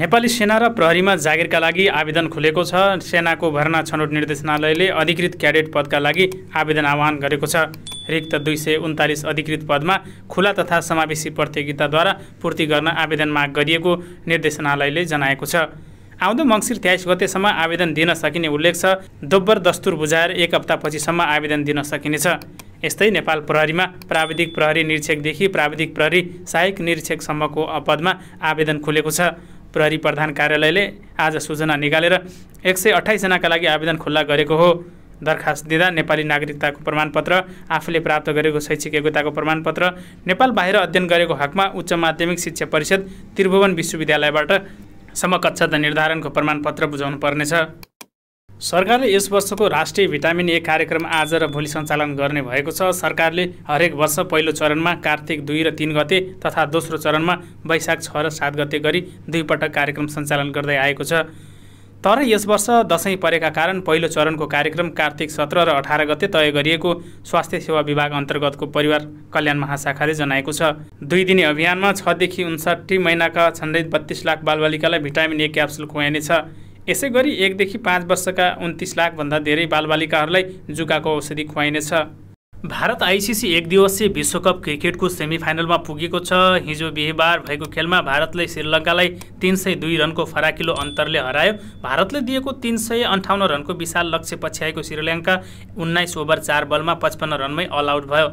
नेपाली सेना र प्रहरीमा जागिरका लागि आवेदन खुलेको छ सेनाको भर्ना छनौट निर्देशनालयले अधिकृत क्याडेट पदका लागि आवेदन आह्वान गरेको छ रिक्त दुई सय उन्तालिस अधिकृत पदमा खुला तथा समावेशी प्रतियोगिताद्वारा पूर्ति गर्न आवेदन माग गरिएको निर्देशनालयले जनाएको छ आउँदो मङ्सिर तेइस गतेसम्म आवेदन दिन सकिने उल्लेख छ दोब्बर दस्तुर बुझाएर एक हप्तापछिसम्म आवेदन दिन सकिनेछ यस्तै नेपाल प्रहरीमा प्राविधिक प्रहरी निरीक्षकदेखि प्राविधिक प्रहरी सहायक निरीक्षकसम्मको पदमा आवेदन खुलेको छ प्रहरी प्रधान कार्यालयले आज सूचना निकालेर एक सय अठाइसजनाका लागि आवेदन खुल्ला गरेको हो दरखास्त दिँदा नेपाली नागरिकताको प्रमाणपत्र आफूले प्राप्त गरेको शैक्षिक योग्यताको प्रमाणपत्र नेपाल बाहिर अध्ययन गरेको हकमा उच्च माध्यमिक शिक्षा परिषद त्रिभुवन विश्वविद्यालयबाट समकक्षता निर्धारणको प्रमाणपत्र बुझाउनु पर्नेछ सरकारले यस वर्षको राष्ट्रिय भिटामिन ए कार्यक्रम आज र भोलि सञ्चालन गर्ने भएको छ सरकारले हरेक वर्ष पहिलो चरणमा कार्तिक दुई र तिन गते तथा दोस्रो चरणमा वैशाख छ र सात गते गरी दुईपटक कार्यक्रम सञ्चालन गर्दै आएको छ तर यस वर्ष दसैँ परेका कारण पहिलो चरणको कार्यक्रम कार्तिक सत्र र अठार गते तय गरिएको स्वास्थ्य सेवा विभाग अन्तर्गतको परिवार कल्याण महाशाखाले जनाएको छ दुई दिने अभियानमा छदेखि उन्साठी महिनाका झन्डै बत्तिस लाख बालबालिकालाई भिटामिन ए क्याप्सुल खुवाइनेछ यसै गरी एकदेखि पाँच वर्षका उन्तिस लाखभन्दा धेरै बालबालिकाहरूलाई जुकाको औषधि खुवाइनेछ भारत आइसिसी एक दिवसीय विश्वकप क्रिकेटको सेमिफाइनलमा पुगेको छ हिजो बिहिबार भएको खेलमा भारतले श्रीलङ्कालाई तिन सय दुई रनको फराकिलो अन्तरले हरायो भारतले दिएको तिन सय अन्ठाउन्न रनको विशाल लक्ष्य पछ्याएको श्रीलङ्का उन्नाइस ओभर चार बलमा पचपन्न रनमै अल आउट भयो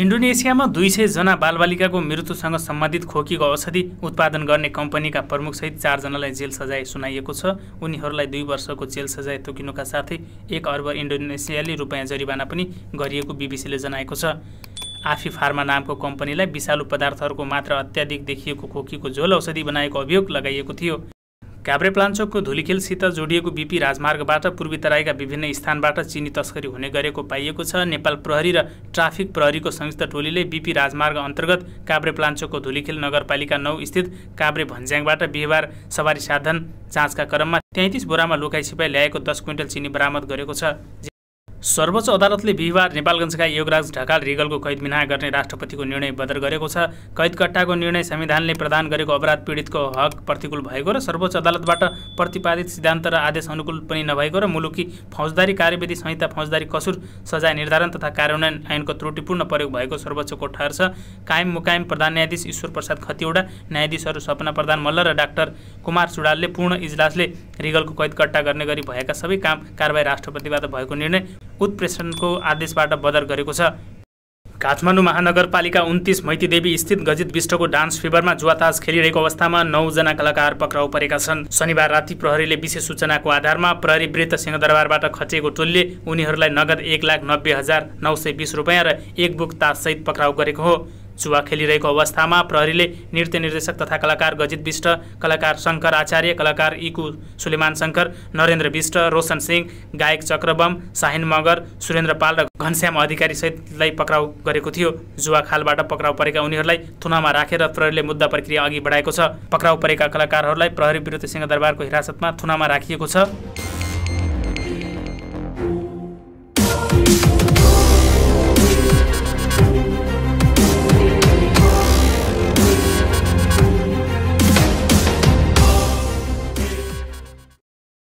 इन्डोनेसियामा दुई सयजना बालबालिकाको मृत्युसँग सम्बन्धित खोकीको औषधि उत्पादन गर्ने कम्पनीका प्रमुखसहित चारजनालाई जेल सजाय सुनाइएको छ उनीहरूलाई दुई वर्षको जेल सजाय तोकिनुका साथै एक अर्ब इन्डोनेसियाली रुपियाँ जरिवाना पनि गरिएको बिबिसीले जनाएको छ आफी फार्मा नामको कम्पनीलाई विषालु पदार्थहरूको मात्रा अत्याधिक देखिएको खोकीको झोल औषधि बनाएको अभियोग लगाइएको थियो काभ्रे प्लान्चोकको धुलीखेलसित जोडिएको बिपी राजमार्गबाट पूर्वी तराईका विभिन्न स्थानबाट चिनी तस्करी हुने गरेको पाइएको छ नेपाल प्रहरी र ट्राफिक प्रहरीको संयुक्त टोलीले बिपी राजमार्ग अन्तर्गत काभ्रे प्लान्चोकको धुलीखेल नगरपालिका नौ स्थित काभ्रे भन्ज्याङबाट बिहिबार सवारी साधन जाँचका क्रममा तैतिस बोरामा लुकाइ ल्याएको दस क्विन्टल चिनी बरामद गरेको छ सर्वोच्च अदालतले बिहिबार नेपालगञ्जका योगराज ढकाल रिगलको कैद मिना गर्ने राष्ट्रपतिको निर्णय बदर गरेको छ कैदकट्टाको निर्णय संविधानले प्रदान गरेको अपराध पीडितको हक प्रतिकूल भएको र सर्वोच्च अदालतबाट प्रतिपादित सिद्धान्त र आदेश अनुकूल पनि नभएको र मुलुकी फौजदारी कार्यविधि संहिता फौजदारी कसुर सजाय निर्धारण तथा कार्यान्वयन ऐनको त्रुटिपूर्ण प्रयोग भएको सर्वोच्चको ठहर छ कायम मुकायम प्रधान न्यायाधीश ईश्वर प्रसाद खतिवडा न्यायाधीशहरू सपना प्रधान मल्ल र डाक्टर कुमार सुडालले पूर्ण इजलासले रिगलको कैदकट्टा गर्ने गरी भएका सबै काम कारवाही राष्ट्रपतिबाट भएको निर्णय उत्प्रेषणको आदेशबाट बदर गरेको छ काठमाडौँ महानगरपालिका उन्तिस मैतीदेवी स्थित गजित विष्टको डान्स फिभरमा जुवाताज खेलिरहेको अवस्थामा नौजना कलाकार पक्राउ परेका छन् शनिबार राति प्रहरीले विशेष सूचनाको आधारमा प्रहरी वृत्त सिंहदरबारबाट खचेको टोलले उनीहरूलाई नगद एक लाख नब्बे हजार नौ सय बिस रुपियाँ र एक बुक तास सहित पक्राउ गरेको हो जुवा खेलिरहेको अवस्थामा प्रहरीले नृत्य निर्देशक तथा कलाकार गजित विष्ट कलाकार शङ्कर आचार्य कलाकार इकु सुलेमान शङ्कर नरेन्द्र विष्ट रोशन सिंह गायक चक्रबम साहिन मगर सुरेन्द्र पाल र घनश्याम अधिकारी सहितलाई पक्राउ गरेको थियो जुवा खालबाट पक्राउ परेका उनीहरूलाई थुनामा राखेर प्रहरीले मुद्दा प्रक्रिया अघि बढाएको छ पक्राउ परेका कलाकारहरूलाई प्रहरी विरुद्ध सिंहदरबारको हिरासतमा थुनामा राखिएको छ